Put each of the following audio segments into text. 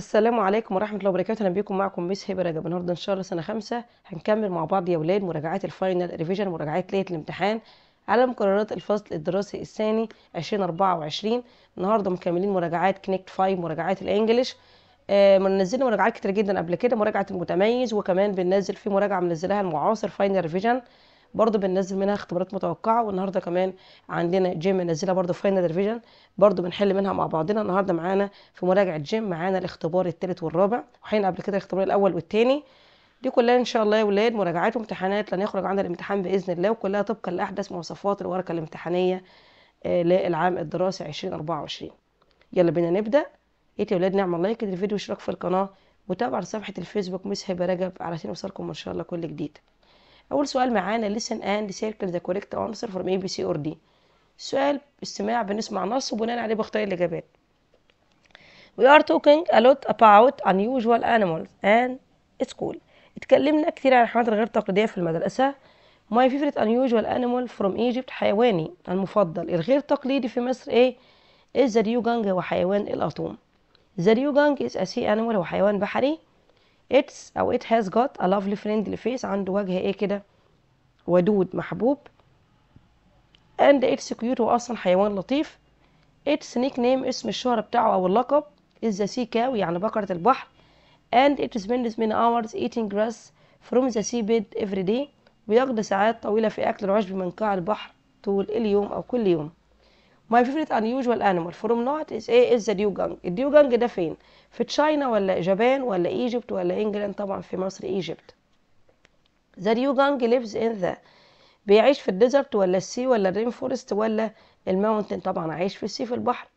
السلام عليكم ورحمة الله وبركاته أهلا بيكم معكم ميس هبة رجب النهاردة إن شاء الله سنة خمسة هنكمل مع بعض يا ولاد مراجعات الفاينل ريفيجن مراجعات ليلة الامتحان على مقررات الفصل الدراسي الثاني 2024 النهاردة مكملين مراجعات كنكت 5 مراجعات الإنجليش آه، منزلنا مراجعات كتير جدا قبل كده مراجعة المتميز وكمان بننزل في مراجعة منزلها المعاصر فاينل ريفيجن برضو بننزل منها اختبارات متوقعه والنهارده كمان عندنا جيم منزلها برضو فاينل ريفيجن برضو بنحل منها مع بعضنا النهارده معانا في مراجعه جيم معانا الاختبار الثالث والرابع وحين قبل كده الاختبار الاول والثاني دي كلها ان شاء الله يا ولاد مراجعات وامتحانات لن يخرج عندنا الامتحان باذن الله وكلها طبقا لاحدث مواصفات الورقه الامتحانيه آه، للعام الدراسي 2024 يلا بينا نبدا يا ولاد نعمل لايك للفيديو واشتراك في القناه وتابع صفحه الفيسبوك مس هبه رجب علشان يوصلكم ان شاء الله كل جديد اول سؤال معانا listen and circle the correct answer from A B C or D السؤال استماع بنسمع نص وبناء عليه بختار الاجابات we are talking a lot about unusual animals and school اتكلمنا كتير عن الحيوانات الغير تقليديه في المدرسه my favorite unusual animal from Egypt حيواني المفضل الغير تقليدي في مصر ايه is the هو وحيوان الأطوم The زريوجانج is a sea animal هو حيوان بحري it's او it has got a lovely friendly face عنده وجه ايه كده ودود محبوب and it's cute هو اصلا حيوان لطيف its nickname اسم الشهرة بتاعه او اللقب is the sea cow يعني بقرة البحر and it spends many hours eating grass from the seabed every day بيقضي ساعات طويلة في أكل العشب من قاع البحر طول اليوم أو كل يوم My favorite unusual animal from North is ايه is the The الديوجانج ده فين في تشاينا ولا جابان ولا ايجيبت ولا انجلاند طبعا في مصر ايجيبت the dugong lives in the بيعيش في الديزرت ولا السي ولا الرين فورست ولا الماونتن طبعا عايش في السي في البحر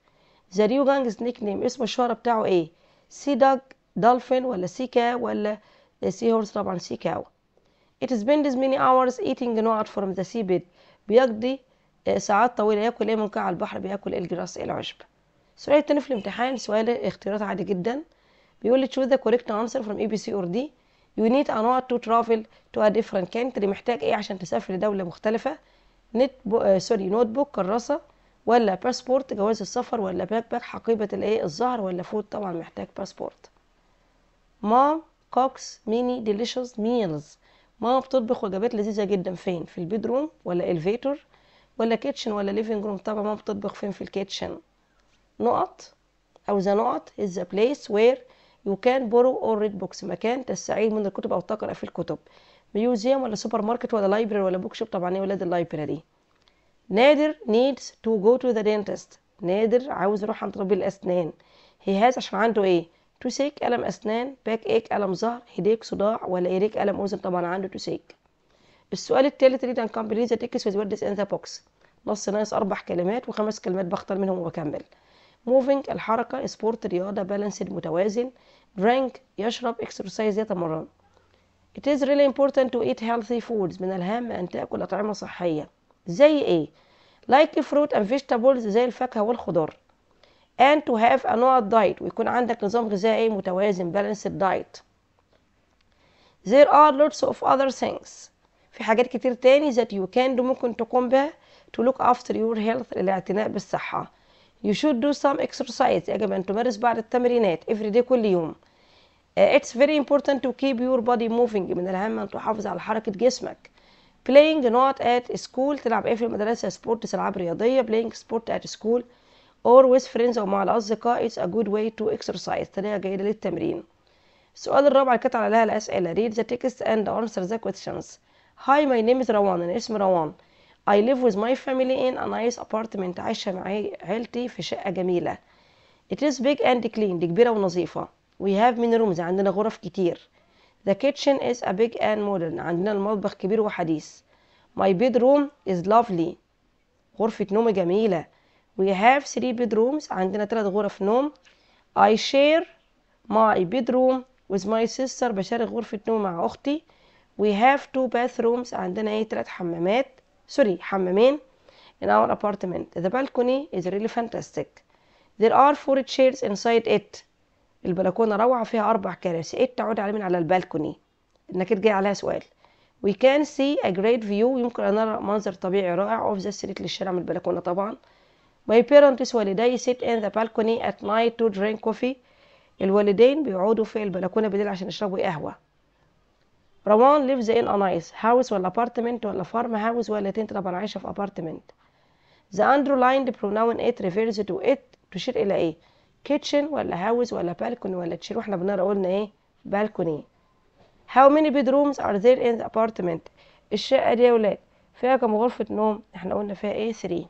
the dugong's nickname اسم الشهرة بتاعه ايه سي دوج دولفين ولا سي كاو ولا سي هورس طبعا سي كاو it spends many hours eating not from the seabed بيقضي ساعات طويلة ياكل ايه منقع البحر بياكل إيه؟ الجراس إيه العشب السؤال الثاني في الامتحان سؤال اختيارات عادي جدا بيقول لي choose the correct answer from A B C or D you need an hour to travel to a different country محتاج ايه عشان تسافر لدولة مختلفة نت سوري نوت بوك كراسة ولا باسبورت جواز السفر ولا باك باك حقيبة الايه الظهر ولا فود طبعا محتاج باسبورت مام كوكس ميني ديليشوس ميلز ماما بتطبخ وجبات لذيذة جدا فين في البيدروم ولا الفيتور ولا كيتشن ولا ليفينج روم طبعا ما بتطبخ فين في الكيتشن نقط او ذا نقط از a بليس وير يو كان بورو اور ريد بوكس مكان تستعير من الكتب او تقرا في الكتب ميوزيوم ولا سوبر ماركت ولا لايبرري ولا بوك شوب طبعا ايه ولاد اللايبرري نادر نيدز تو جو تو ذا دينتست نادر عاوز يروح عند طبيب الاسنان هي هاز عشان عنده ايه توسيك الم اسنان باك ايك الم ظهر هيديك صداع ولا ايريك الم اذن طبعا عنده توسيك السؤال الثالث ريد اند كومبليت ذا تكست وذ وردز ان ذا بوكس نص ناقص اربع كلمات وخمس كلمات بختار منهم وبكمل موفينج الحركه سبورت رياضه بالانسد متوازن درينك يشرب اكسرسايز يتمرن It is really important to eat healthy foods من الهام أن تأكل أطعمة صحية زي إيه؟ like fruit and vegetables زي الفاكهة والخضار and to have a normal diet ويكون عندك نظام غذائي متوازن balanced diet There are lots of other things في حاجات كتير تاني that you can do ممكن تقوم بها to look after your health الاعتناء بالصحة you should do some exercise يجب أن تمارس بعض التمرينات every day كل يوم uh, it's very important to keep your body moving من الأهم أن تحافظ على حركة جسمك playing not at school تلعب ايه في المدرسة sports العاب رياضية playing sport at school or with friends أو مع الأصدقاء it's a good way to exercise طريقة جيدة للتمرين السؤال الرابع اللي كانت عليها الأسئلة read the text and answer the questions هاي ماي نيم از روان انا اسمي روان I live with my family in a nice apartment عايشة مع عيلتي في شقة جميلة It is big and clean دي كبيرة ونظيفة We have many rooms عندنا غرف كتير The kitchen is a big and modern عندنا المطبخ كبير وحديث My bedroom is lovely غرفة نومي جميلة We have three bedrooms عندنا تلات غرف نوم I share my bedroom with my sister بشارك غرفة نوم مع أختي we have two bathrooms عندنا ايه تلات حمامات سوري حمامين in our apartment the balcony is really fantastic there are four chairs inside it البلكونة روعة فيها أربع كراسي ايه تعود على من على البالكوني انك جاي عليها سؤال we can see a great view يمكن أن نرى منظر طبيعي رائع of the street للشارع من البلكونة طبعا my parents والدي sit in the balcony at night to drink coffee الوالدين بيقعدوا في البلكونة بالليل عشان يشربوا قهوة روان ليفز ان ا نايس هاوس ولا ابارتمنت ولا فارم هاوس ولا تنت طب انا عايشه في ابارتمنت ذا underlined pronoun ات ريفيرز تو ات تشير الى ايه كيتشن ولا هاوس ولا بالكون ولا تشير واحنا بنقرا قلنا ايه بالكوني هاو ميني بيدرومز ار ذير ان ابارتمنت الشقه دي يا اولاد فيها كم غرفه نوم احنا قلنا فيها ايه 3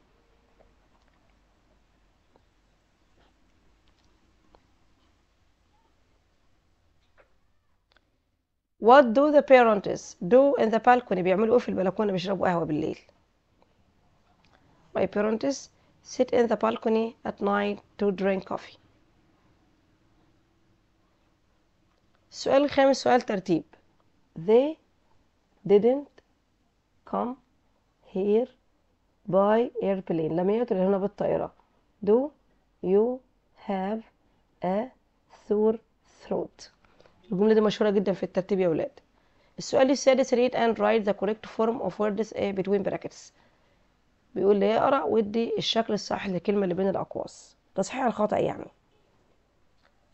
what do the parents do in the balcony بيعملوا ايه في البلكونه بيشربوا قهوه بالليل my parents sit in the balcony at night to drink coffee السؤال الخامس سؤال ترتيب they didn't come here by airplane لم يأتوا هنا بالطائرة do you have a sore throat الجملة دي مشهورة جدا في الترتيب يا ولاد السؤال السادس read and write the correct form of words between brackets بيقول لي اقرأ وادي الشكل الصح للكلمة اللي بين الأقواس تصحيح الخطأ يعني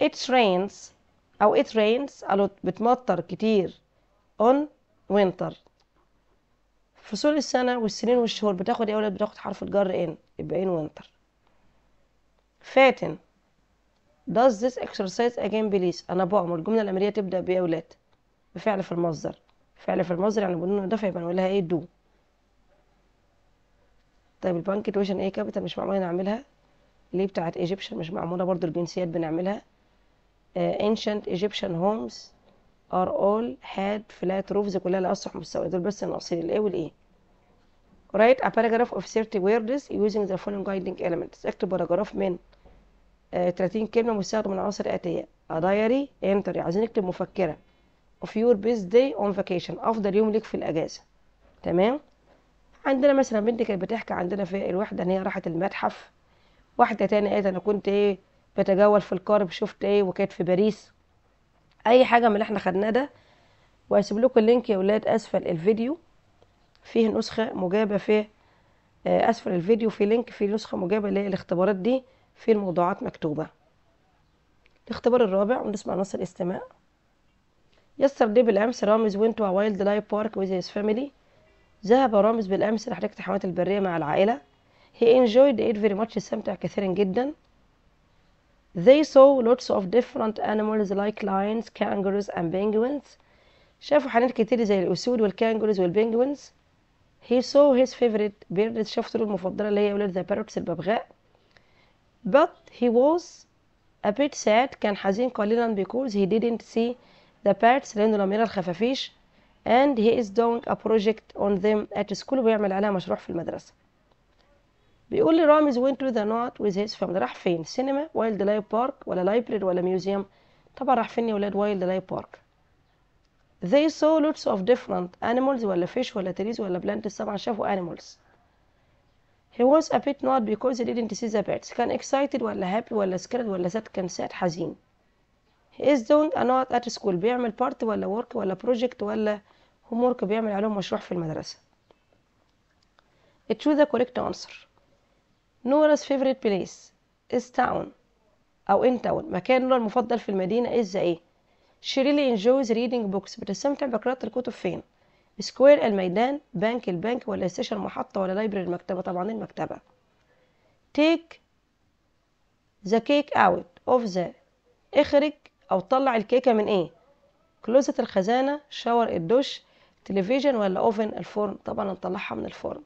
it rains أو it rains قالوا بتمطر كتير on winter فصول السنة والسنين والشهور بتاخد ايه يا ولاد بتاخد حرف الجر ان يبقى ان winter فاتن does this exercise again please انا بؤمر الجمله الامريه تبدا بايه يا ولاد بفعل في المصدر فعل في المصدر يعني بنقول ده يبقى نقول لها ايه دو طيب البنك تويشن ايه كابيتال مش معموله نعملها ليه بتاعه ايجيبشن مش معموله برضو الجنسيات بنعملها آه، ancient Egyptian homes are all had flat roofs كلها لأسطح مستوية دول بس ناقصين الايه والايه write a paragraph of 30 words using the following guiding elements اكتب paragraph من 30 كلمة مستخدم من العناصر الآتية A diary عايزين نكتب مفكرة of your best day on vacation أفضل يوم ليك في الأجازة تمام عندنا مثلا بنت كانت بتحكي عندنا في الوحدة إن هي راحت المتحف واحدة تانية قالت أنا كنت إيه بتجول في القارب شفت إيه وكانت في باريس أي حاجة من اللي إحنا خدناه ده وهسيب لكم اللينك يا ولاد أسفل الفيديو فيه نسخة مجابة في آه، أسفل الفيديو في لينك في نسخة مجابة للاختبارات دي في الموضوعات مكتوبة الاختبار الرابع ونسمع نص الاستماع Yesterday بالأمس رامز went to a wild life park with his family ذهب رامز بالأمس لحركة الحيوانات البرية مع العائلة He enjoyed it very much استمتع كثيرا جدا They saw lots of different animals like lions, kangaroos and penguins شافوا حيوانات كتير زي الأسود والكانجروز والبنجوينز He saw his favorite bird شافوا طيور المفضلة اللي هي ولد ذا parrots الببغاء but he was a bit sad كان حزين قليلا because he didn't see the parts لأنه لم يرى الخفافيش and he is doing a project on them at school ويعمل عليها مشروع في المدرسة بيقول لي رامز went to the night with his family راح فين سينما وايلد لايف بارك ولا لايبرير ولا ميوزيوم طبعا راح فين يا ولاد وايلد لايف بارك they saw lots of different animals ولا fish ولا trees ولا plants طبعا شافوا animals He was a bit not because he didn't see the birds. كان excited ولا happy ولا scared ولا sad كان sad حزين. He is doing a not at school بيعمل part ولا work ولا project ولا homework بيعمل عليهم مشروع في المدرسة. Choose the correct answer. Nora's favorite place is town أو in town مكان نورا المفضل في المدينة is the إيه. She really enjoys reading books بتستمتع بقراءة الكتب فين؟ سكوير الميدان بنك البنك ولا ستيشن المحطة ولا لايبرري المكتبة طبعا المكتبة تيك ذا كيك اوت اوف ذا اخرج او طلع الكيكة من ايه كلوزة الخزانة شاور الدش تلفزيون ولا اوفن الفرن طبعا نطلعها من الفرن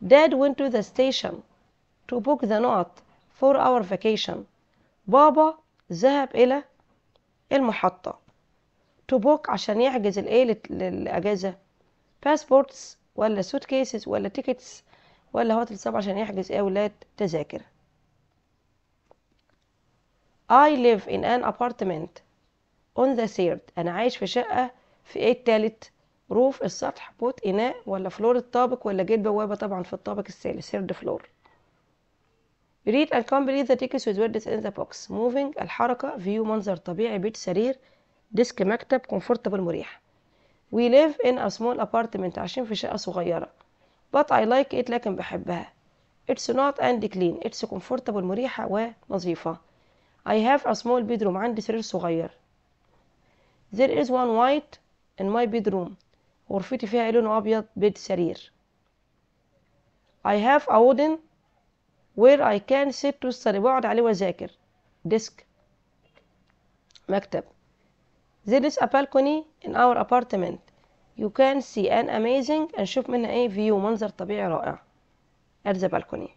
داد went to the station to book the نقط for our vacation بابا ذهب الى المحطة تو بوك عشان يحجز الايه للاجازه باسبورتس ولا سوت كيسز ولا تيكتس ولا هوتل سب عشان يحجز ايه ولاد تذاكر I live in an apartment on the third أنا عايش في شقة في إيه التالت روف السطح بوت إناء ولا فلور الطابق ولا جيت بوابة طبعا في الطابق الثالث third floor read and complete the tickets with words in the box moving الحركة view منظر طبيعي بيت سرير ديسك مكتب كومفورتبل مريح وي ليف ان ا سمول ابارتمنت عايشين في شقه صغيره بات اي لايك ات لكن بحبها اتس نوت اند كلين اتس كومفورتبل مريحه ونظيفه اي هاف ا سمول بيدروم عندي سرير صغير there is one white in my bedroom غرفتي فيها لون ابيض بيد سرير I have a wooden where I can sit to study بقعد عليه واذاكر ديسك مكتب There is a balcony in our apartment. You can see an amazing and شوف منها ايه فيو منظر طبيعي رائع. At the balcony.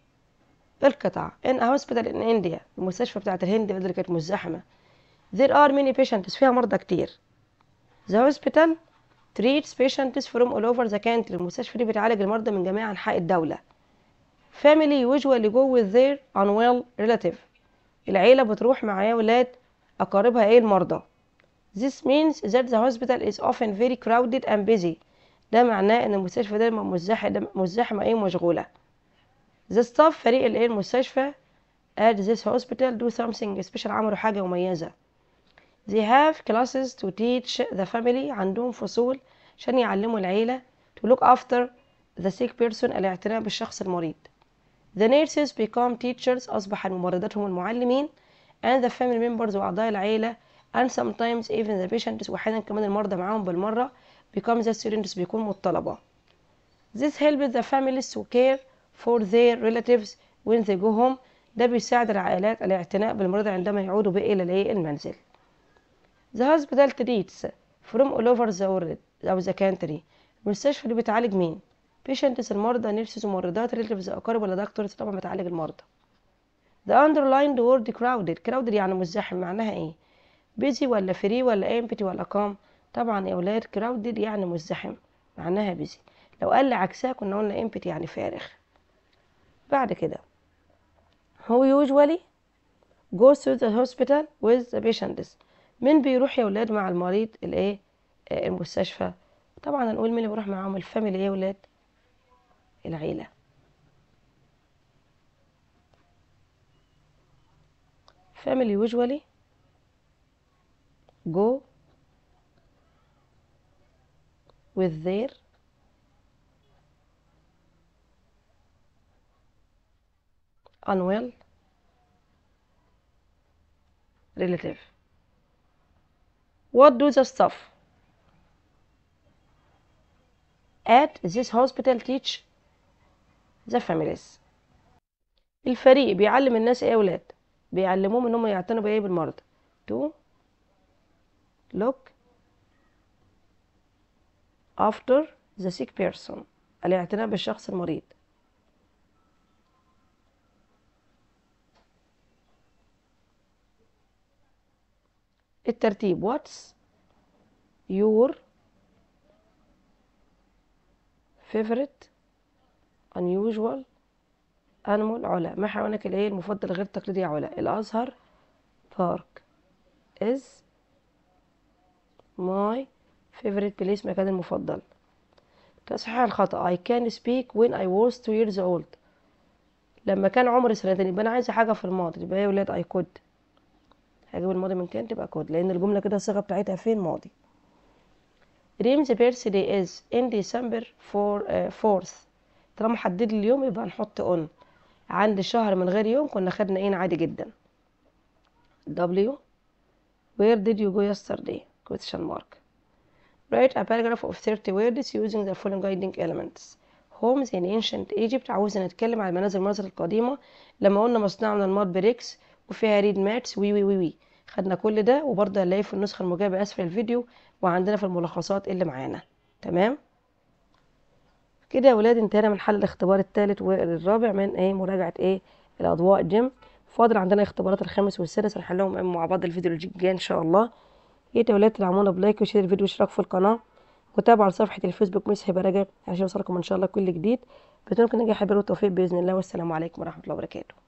القطع in a hospital in India المستشفى بتاعة الهند اللي كانت مزدحمة. There are many patients فيها مرضى كتير. The hospital treats patients from all over the country المستشفى دي بتعالج المرضى من جميع أنحاء الدولة. Family usually go with their unwell relative العيلة بتروح معايا ولاد أقاربها ايه المرضى. This means that the hospital is often very crowded and busy. ده معناه إن المستشفى دايما مزدحمة مزدحمة إيه مشغولة. The staff فريق الإيه المستشفى at this hospital do something special عملوا حاجة مميزة. They have classes to teach the family عندهم فصول عشان يعلموا العيلة to look after the sick person الاعتناء بالشخص المريض. The nurses become teachers أصبح ممرضاتهم المعلمين and the family members وأعضاء العيلة and sometimes even the patients واحيانا كمان المرضى معاهم بالمرة become the students بيكونوا الطلبة this helps the families to care for their relatives when they go home ده بيساعد العائلات على الاعتناء بالمرضى عندما يعودوا بقى إلى المنزل the hospital treats from all over the world أو the country المستشفى اللي بتعالج مين patients المرضى نيرسز وممرضات relatives أقارب ولا دكتورز طبعا بتعالج المرضى the underlined word crowded crowded يعني مزدحم معناها ايه بيزي ولا فري ولا امبتي ولا كام طبعا يا ولاد كراودد يعني مزدحم معناها بيزي لو قال عكسها كنا قلنا امبتي يعني فارغ بعد كده هو يوجوالي goes to the hospital with the patients مين بيروح يا ولاد مع المريض الايه آه، المستشفى طبعا هنقول مين اللي بيروح معاهم الفاميلي إيه يا ولاد العيله فاميلي يوجوالي go with their unwell relative what do the stuff at this hospital teach the families الفريق بيعلم الناس ايه يا ولاد بيعلموهم ان هم يعتنوا بايه بالمرضى to look after the sick person الاعتناء بالشخص المريض الترتيب what's your favorite unusual animal علا ما حيوانك الايه المفضل غير التقليدي علا الازهر بارك is my favorite place مكاني المفضل تصحيح الخطأ I can speak when I was two years old لما كان عمري سنتين يبقى أنا عايزة حاجة في الماضي يبقى يا ولاد I could هجيب الماضي من كان تبقى could لأن الجملة كده الصيغة بتاعتها فين ماضي ريمز بيرثدي is in ديسمبر 4th آه، طالما حدد اليوم يبقى هنحط on عند شهر من غير يوم كنا خدنا إين عادي جدا W where did you go yesterday question mark write a paragraph of 30 words using the following guiding elements homes in ancient Egypt عاوز نتكلم على منازل مصر القديمة لما قلنا مصنوعة من المار بريكس وفيها ريد ماتس وي وي وي وي خدنا كل ده وبرضه هنلاقيه في النسخة المجابة أسفل الفيديو وعندنا في الملخصات اللي معانا تمام كده يا ولاد انتهينا من حل الاختبار التالت والرابع من ايه مراجعة ايه الأضواء جيم فاضل عندنا اختبارات الخامس والسادس هنحلهم مع بعض الفيديو الجاي ان شاء الله يا ولاد تدعمونا بلايك وشير الفيديو واشتراك في القناه وتابعوا على صفحه الفيسبوك ميس هبه رجب عشان يوصلكم ان شاء الله كل جديد بتمنى نجاح خير والتوفيق باذن الله والسلام عليكم ورحمه الله وبركاته